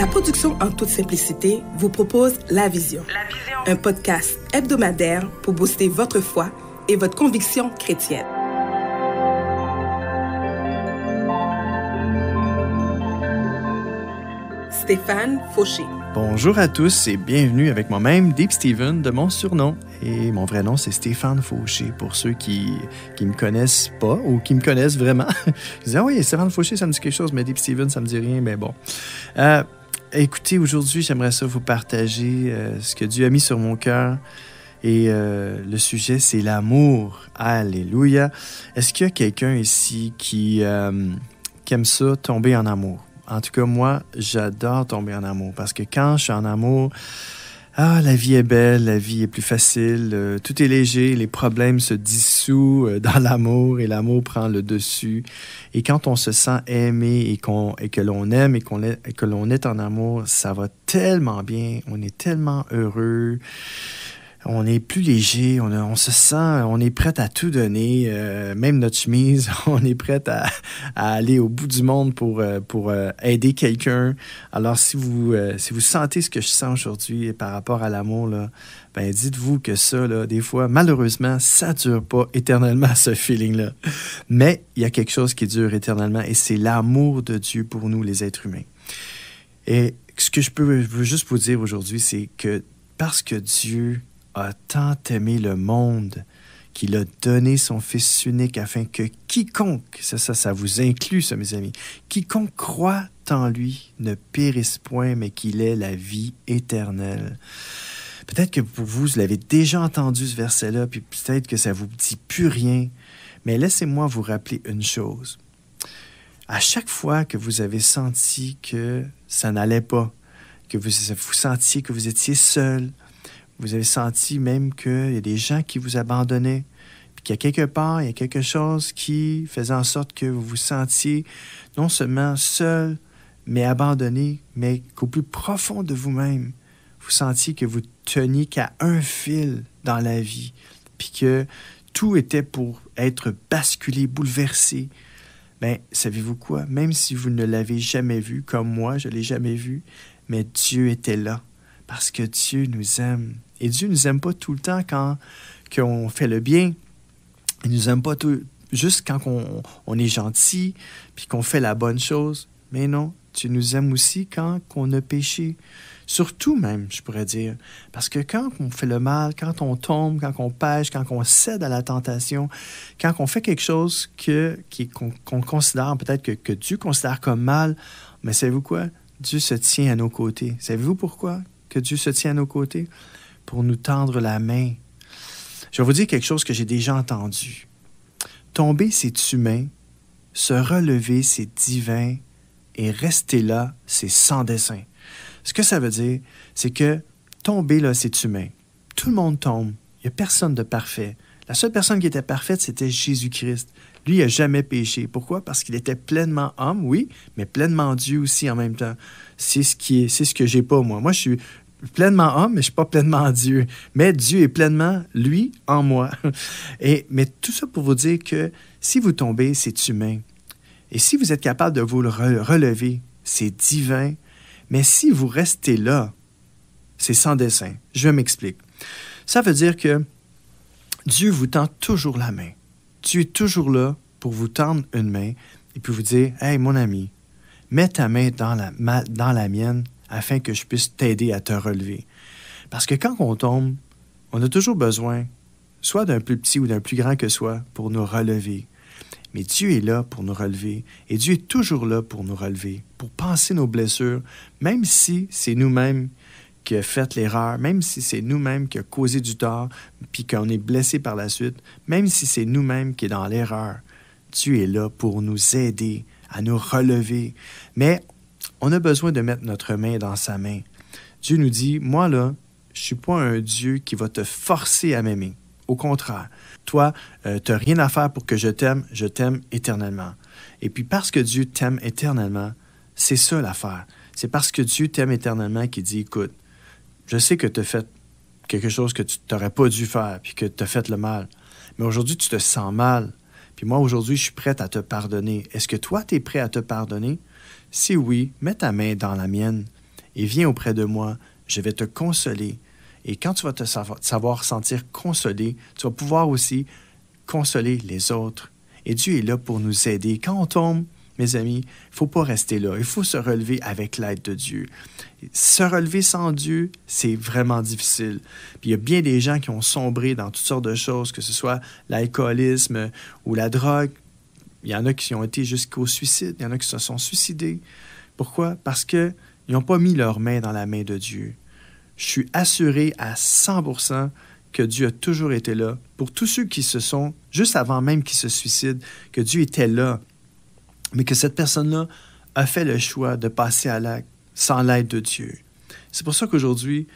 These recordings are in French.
La production en toute simplicité vous propose La Vision, La Vision. un podcast hebdomadaire pour booster votre foi et votre conviction chrétienne. Stéphane Fauché. Bonjour à tous et bienvenue avec moi-même, Deep Steven, de mon surnom. Et mon vrai nom, c'est Stéphane Fauché, pour ceux qui ne me connaissent pas ou qui me connaissent vraiment. Je disais, ah oui, Stéphane Fauché, ça me dit quelque chose, mais Deep Steven, ça me dit rien, mais bon. Euh, Écoutez, aujourd'hui, j'aimerais ça vous partager euh, ce que Dieu a mis sur mon cœur. Et euh, le sujet, c'est l'amour. Alléluia. Est-ce qu'il y a quelqu'un ici qui, euh, qui, aime ça, tomber en amour? En tout cas, moi, j'adore tomber en amour parce que quand je suis en amour, ah, la vie est belle, la vie est plus facile, euh, tout est léger, les problèmes se dissout euh, dans l'amour et l'amour prend le dessus. Et quand on se sent aimé et, et que l'on aime et, qu'on que l'on est en amour, ça va tellement bien, on est tellement heureux on est plus léger, on, se sent, on est prêt à tout donner, euh, même notre chemise, on est prêt à, aller au bout du monde pour, euh, pour euh, aider quelqu'un. Alors, si vous, si vous sentez ce que je sens aujourd'hui par rapport à l'amour, ben dites-vous que ça, des fois, malheureusement, ça ne dure pas éternellement, ce feeling-là. Mais il y a quelque chose qui dure éternellement et c'est l'amour de Dieu pour nous, les êtres humains. Et ce que je peux, je juste vous dire aujourd'hui, c'est que parce que Dieu a tant aimé le monde qu'il a donné son Fils unique afin que quiconque, ça, ça, vous inclut, ça, mes amis, quiconque croit en lui ne périsse point, mais qu'il ait la vie éternelle. Peut-être que vous, vous l'avez déjà entendu ce verset-là, puis peut-être que ça vous dit plus rien, mais laissez-moi vous rappeler une chose. À chaque fois que vous avez senti que ça n'allait pas, que vous, vous sentiez que vous étiez seul, vous avez senti même qu'il y a des gens qui vous abandonnaient, puis qu'il y a quelque part, il y a quelque chose qui faisait en sorte que vous vous sentiez non seulement seul, mais abandonné, mais qu'au plus profond de vous-même, vous sentiez que vous teniez qu'à un fil dans la vie, puis que tout était pour être basculé, bouleversé. mais ben, savez-vous quoi? Même si vous ne l'avez jamais vu, comme moi, je ne l'ai jamais vu, mais Dieu était là, parce que Dieu nous aime. Et Dieu nous aime pas tout le temps quand qu'on fait le bien. Il nous aime pas tout, juste quand on, on est gentil, puis qu'on fait la bonne chose. Mais non, tu nous aimes aussi quand on a péché. Surtout même, je pourrais dire. Parce que quand on fait le mal, quand on tombe, quand on pêche, quand on cède à la tentation, quand on fait quelque chose que, qu'on, considère peut-être que, que, Dieu considère comme mal, mais savez-vous quoi? Dieu se tient à nos côtés. Savez-vous pourquoi que Dieu se tient à nos côtés? pour nous tendre la main. Je vais vous dire quelque chose que j'ai déjà entendu. Tomber, c'est humain. Se relever, c'est divin. Et rester là, c'est sans dessein. Ce que ça veut dire, c'est que tomber, là, c'est humain. Tout le monde tombe. Il n'y a personne de parfait. La seule personne qui était parfaite, c'était Jésus-Christ. Lui, il n'a jamais péché. Pourquoi? Parce qu'il était pleinement homme, oui, mais pleinement Dieu aussi en même temps. C'est ce qui est, c'est ce que j'ai pas, moi. Moi, je suis pleinement homme, mais je suis pas pleinement Dieu. Mais Dieu est pleinement lui en moi. Et, mais tout ça pour vous dire que si vous tombez, c'est humain. Et si vous êtes capable de vous relever, c'est divin. Mais si vous restez là, c'est sans dessein. Je m'explique. Ça veut dire que Dieu vous tend toujours la main. tu es toujours là pour vous tendre une main et puis vous dire Hey, mon ami, mets ta main dans la, dans la mienne afin que je puisse t'aider à te relever. Parce que quand on tombe, on a toujours besoin soit d'un plus petit ou d'un plus grand que soi pour nous relever. Mais Dieu est là pour nous relever et Dieu est toujours là pour nous relever, pour penser nos blessures, même si c'est nous-mêmes qui a fait l'erreur, même si c'est nous-mêmes qui a causé du tort, puis qu'on est blessé par la suite, même si c'est nous-mêmes qui est dans l'erreur, Dieu est là pour nous aider à nous relever. Mais on a besoin de mettre notre main dans sa main. Dieu nous dit, moi là, je suis pas un Dieu qui va te forcer à m'aimer. Au contraire, toi, euh, tu n'as rien à faire pour que je t'aime, je t'aime éternellement. Et puis parce que Dieu t'aime éternellement, c'est ça l'affaire. C'est parce que Dieu t'aime éternellement qu'il dit, écoute, je sais que tu as fait quelque chose que tu n'aurais pas dû faire, puis que tu as fait le mal. Mais aujourd'hui, tu te sens mal. Puis moi, aujourd'hui, je suis prête à te pardonner. Est-ce que toi, tu es prêt à te pardonner? Si oui, mets ta main dans la mienne et viens auprès de moi, je vais te consoler. Et quand tu vas te savoir sentir consolé, tu vas pouvoir aussi consoler les autres. Et Dieu est là pour nous aider. Quand on tombe, mes amis, il faut pas rester là. Il faut se relever avec l'aide de Dieu. Se relever sans Dieu, c'est vraiment difficile. il y a bien des gens qui ont sombré dans toutes sortes de choses, que ce soit l'alcoolisme ou la drogue, il y en a qui ont été jusqu'au suicide, il y en a qui se sont suicidés. Pourquoi? Parce qu'ils n'ont pas mis leur main dans la main de Dieu. Je suis assuré à 100% que Dieu a toujours été là. Pour tous ceux qui se sont, juste avant même qu'ils se suicident, que Dieu était là, mais que cette personne-là a fait le choix de passer à l'acte sans l'aide de Dieu. C'est pour ça qu'aujourd'hui,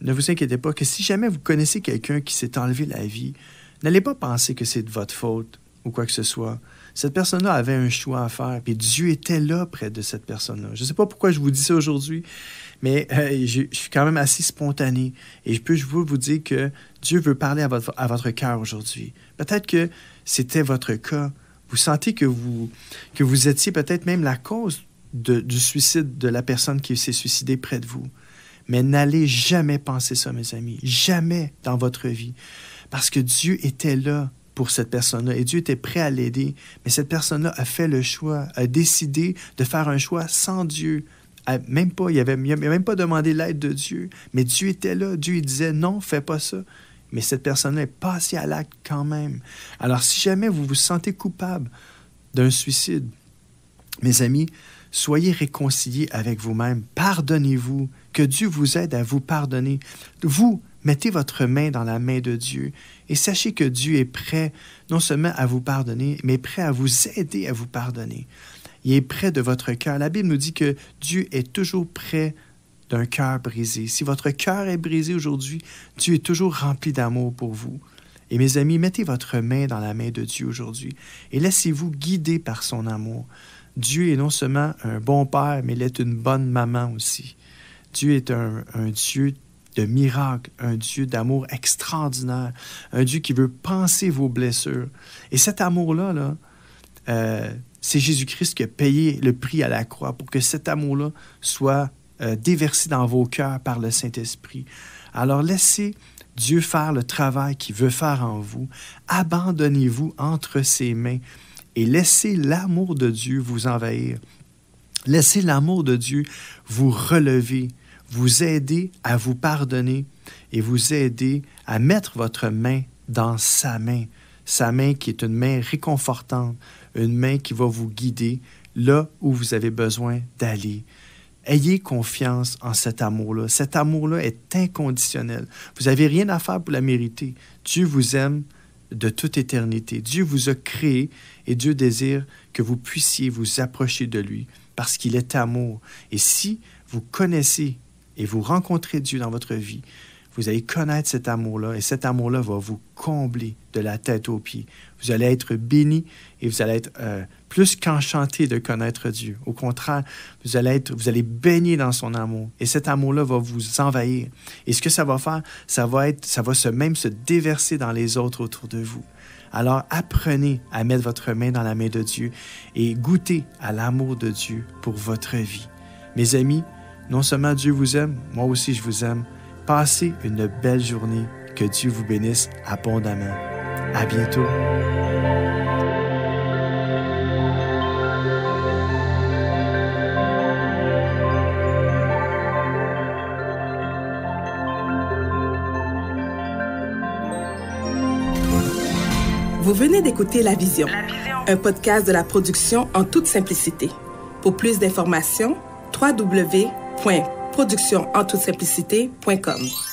ne vous inquiétez pas que si jamais vous connaissez quelqu'un qui s'est enlevé la vie, n'allez pas penser que c'est de votre faute ou quoi que ce soit. Cette personne-là avait un choix à faire, puis Dieu était là près de cette personne-là. Je ne sais pas pourquoi je vous dis ça aujourd'hui, mais euh, je, suis quand même assez spontané. Et je peux je vous, vous dire que Dieu veut parler à votre, à votre cœur aujourd'hui. Peut-être que c'était votre cas. Vous sentez que vous, que vous étiez peut-être même la cause du suicide de la personne qui s'est suicidée près de vous. Mais n'allez jamais penser ça, mes amis. Jamais dans votre vie. Parce que Dieu était là pour cette personne-là et Dieu était prêt à l'aider, mais cette personne-là a fait le choix, a décidé de faire un choix sans Dieu. Ah, même pas, il n'avait même pas demandé l'aide de Dieu, mais Dieu était là. Dieu disait non, fais pas ça. Mais cette personne-là est passée à l'acte quand même. Alors, si jamais vous vous sentez coupable d'un suicide, mes amis, soyez réconciliés avec vous-même. Pardonnez-vous. Que Dieu vous aide à vous pardonner. Vous, Mettez votre main dans la main de Dieu et sachez que Dieu est prêt non seulement à vous pardonner, mais prêt à vous aider à vous pardonner. Il est près de votre cœur. La Bible nous dit que Dieu est toujours prêt d'un cœur brisé. Si votre cœur est brisé aujourd'hui, Dieu est toujours rempli d'amour pour vous. Et mes amis, mettez votre main dans la main de Dieu aujourd'hui et laissez-vous guider par son amour. Dieu est non seulement un bon père, mais il est une bonne maman aussi. Dieu est un, un Dieu de miracle, un Dieu d'amour extraordinaire, un Dieu qui veut penser vos blessures. Et cet amour-là, là, euh, c'est Jésus-Christ qui a payé le prix à la croix pour que cet amour-là soit euh, déversé dans vos cœurs par le Saint-Esprit. Alors laissez Dieu faire le travail qu'il veut faire en vous. Abandonnez-vous entre ses mains et laissez l'amour de Dieu vous envahir. Laissez l'amour de Dieu vous relever, vous aider à vous pardonner et vous aider à mettre votre main dans sa main, sa main qui est une main réconfortante, une main qui va vous guider là où vous avez besoin d'aller. Ayez confiance en cet amour-là. Cet amour-là est inconditionnel. Vous n'avez rien à faire pour la mériter. Dieu vous aime de toute éternité. Dieu vous a créé et Dieu désire que vous puissiez vous approcher de lui parce qu'il est amour. Et si vous connaissez et vous rencontrez Dieu dans votre vie, vous allez connaître cet amour-là et cet amour-là va vous combler de la tête aux pieds. Vous allez être béni et vous allez être euh, plus qu'enchanté de connaître Dieu. Au contraire, vous allez être, vous allez baigner dans son amour et cet amour-là va vous envahir. Et ce que ça va faire, ça va être, ça va se même se déverser dans les autres autour de vous. Alors apprenez à mettre votre main dans la main de Dieu et goûtez à l'amour de Dieu pour votre vie. Mes amis, non seulement Dieu vous aime, moi aussi je vous aime. Passez une belle journée. Que Dieu vous bénisse abondamment. À bientôt. Vous venez d'écouter La Vision, un podcast de la production en toute simplicité. Pour plus d'informations, www www.production-en-toute-simplicité.com